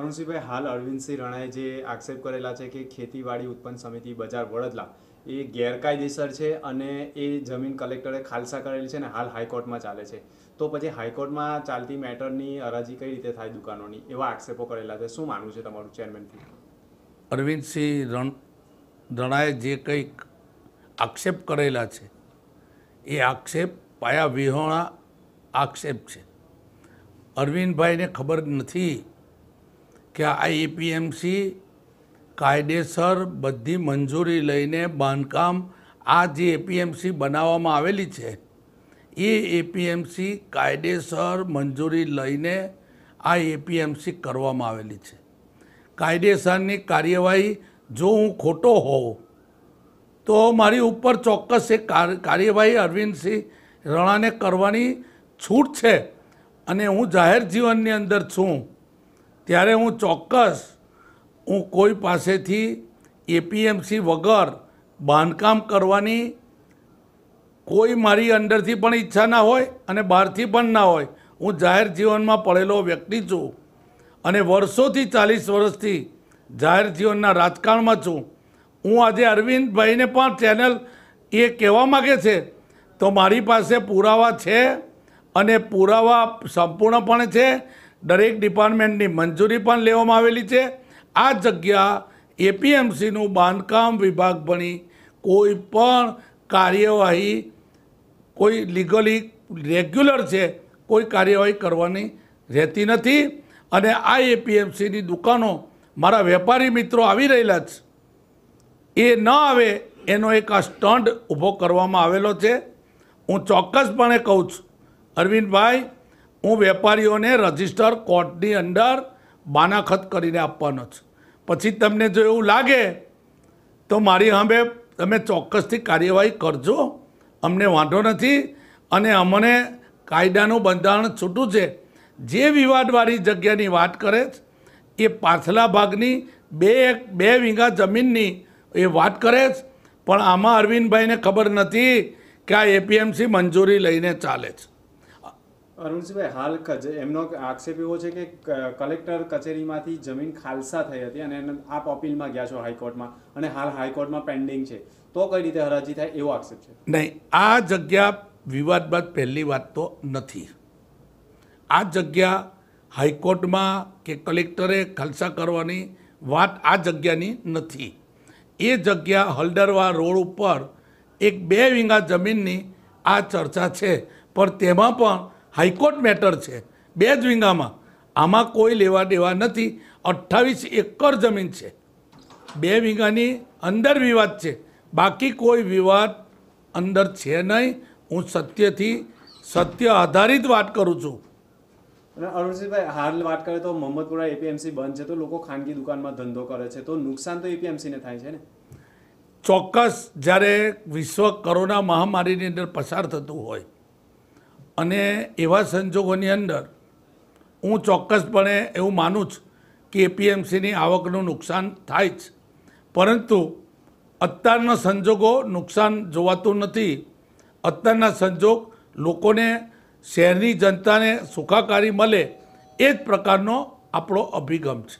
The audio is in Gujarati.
અરુણસિંહભાઈ હાલ અરવિંદસિંહ રણાએ જે આક્ષેપ કરેલા છે કે ખેતીવાડી ઉત્પન્ન સમિતિ બજાર વડદલા એ ગેરકાયદેસર છે અને એ જમીન કલેક્ટરે ખાલસા કરેલી છે અને હાલ હાઈકોર્ટમાં ચાલે છે તો પછી હાઈકોર્ટમાં ચાલતી મેટરની હરાજી કઈ રીતે થાય દુકાનોની એવા આક્ષેપો કરેલા છે શું માનવું છે તમારું ચેરમેનથી અરવિંદસિંહ રણ રણાએ જે કંઈક આક્ષેપ કરેલા છે એ આક્ષેપ પાયા વિહોણા આક્ષેપ છે અરવિંદભાઈને ખબર નથી કે આ એપીએમસી કાયદેસર બધી મંજૂરી લઈને બાંધકામ આ જે એપીએમસી બનાવવામાં આવેલી છે એ એપીએમસી કાયદેસર મંજૂરી લઈને આ એપીએમસી કરવામાં આવેલી છે કાયદેસરની કાર્યવાહી જો હું ખોટો હોઉં તો મારી ઉપર ચોક્કસ એ કાર્યવાહી અરવિંદસિંહ રણાને કરવાની છૂટ છે અને હું જાહેર જીવનની અંદર છું ત્યારે હું ચોક્કસ હું કોઈ પાસેથી એપીએમસી વગર બાંધકામ કરવાની કોઈ મારી અંદરથી પણ ઈચ્છા ના હોય અને બહારથી પણ ના હોય હું જાહેર જીવનમાં પડેલો વ્યક્તિ છું અને વર્ષોથી ચાલીસ વર્ષથી જાહેર જીવનના રાજકારણમાં છું હું આજે અરવિંદભાઈને પણ ચેનલ એ કહેવા માગે છે તો મારી પાસે પુરાવા છે અને પુરાવા સંપૂર્ણપણે છે દરેક ડિપાર્ટમેન્ટની મંજૂરી પણ લેવામાં આવેલી છે આ જગ્યા એપીએમસીનું બાંધકામ વિભાગ બની કોઈ પણ કાર્યવાહી કોઈ લીગલી રેગ્યુલર છે કોઈ કાર્યવાહી કરવાની રહેતી નથી અને આ એપીએમસીની દુકાનો મારા વેપારી મિત્રો આવી રહેલા છે એ ન આવે એનો એક આ સ્ટંડ ઊભો કરવામાં આવેલો છે હું ચોક્કસપણે કહું છું અરવિંદભાઈ હું વેપારીઓને રજિસ્ટર કોર્ટની અંદર બાનાખત કરીને આપવાનો છું પછી તમને જો એવું લાગે તો મારી સામે તમે ચોક્કસથી કાર્યવાહી કરજો અમને વાંધો નથી અને અમને કાયદાનું બંધારણ છૂટું છે જે વિવાદવાળી જગ્યાની વાત કરે છે એ પાછલા ભાગની બે બે વીંગા જમીનની એ વાત કરે છે પણ આમાં અરવિંદભાઈને ખબર નથી કે આ એપીએમસી મંજૂરી લઈને ચાલે છે અરુણસિંહભાઈ હાલ એમનો આક્ષેપ એવો છે કે કલેક્ટર કચેરીમાંથી જમીન ખાલસા થઈ હતી અને આપ અપીલમાં ગયા છો હાઈકોર્ટમાં અને હાલ હાઈકોર્ટમાં પેન્ડિંગ છે તો કઈ રીતે હરાજી થાય એવો આક્ષેપ છે નહીં આ જગ્યા વિવાદ બાદ પહેલી વાત તો નથી આ જગ્યા હાઈકોર્ટમાં કે કલેક્ટરે ખાલસા કરવાની વાત આ જગ્યાની નથી એ જગ્યા હલડરવા રોડ ઉપર એક બે વીંગા જમીનની આ ચર્ચા છે પણ તેમાં પણ હાઈકોર્ટ મેટર છે બે જ વીંગામાં આમાં કોઈ લેવા દેવા નથી અઠ્ઠાવીસ એકર જમીન છે બે વીંગાની અંદર વિવાદ છે બાકી કોઈ વિવાદ અંદર છે નહીં હું સત્યથી સત્ય આધારિત વાત કરું છું અને અરુણસિંહભાઈ હાલ વાત કરે તો મોહમ્મદપુરા એપીએમસી બંધ છે તો લોકો ખાનગી દુકાનમાં ધંધો કરે છે તો નુકસાન તો એપીએમસીને થાય છે ને ચોક્કસ જ્યારે વિશ્વ કોરોના મહામારીની અંદર પસાર થતું હોય અને એવા સંજોગોની અંદર હું ચોક્કસપણે એવું માનું છું કે એપીએમસીની આવકનું નુકસાન થાય જ પરંતુ અત્યારના સંજોગો નુકસાન જોવાતું નથી અત્યારના સંજોગ લોકોને શહેરની જનતાને સુખાકારી મળે એ જ પ્રકારનો આપણો અભિગમ છે